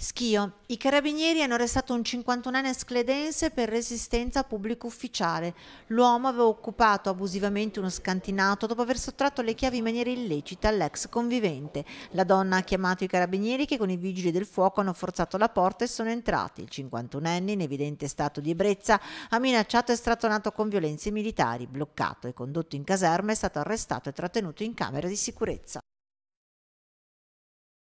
Schio, i carabinieri hanno arrestato un 51enne scledense per resistenza a pubblico ufficiale. L'uomo aveva occupato abusivamente uno scantinato dopo aver sottratto le chiavi in maniera illecita all'ex convivente. La donna ha chiamato i carabinieri che con i vigili del fuoco hanno forzato la porta e sono entrati. Il 51enne, in evidente stato di ebbrezza, ha minacciato e strattonato con violenze militari. Bloccato e condotto in caserma è stato arrestato e trattenuto in camera di sicurezza.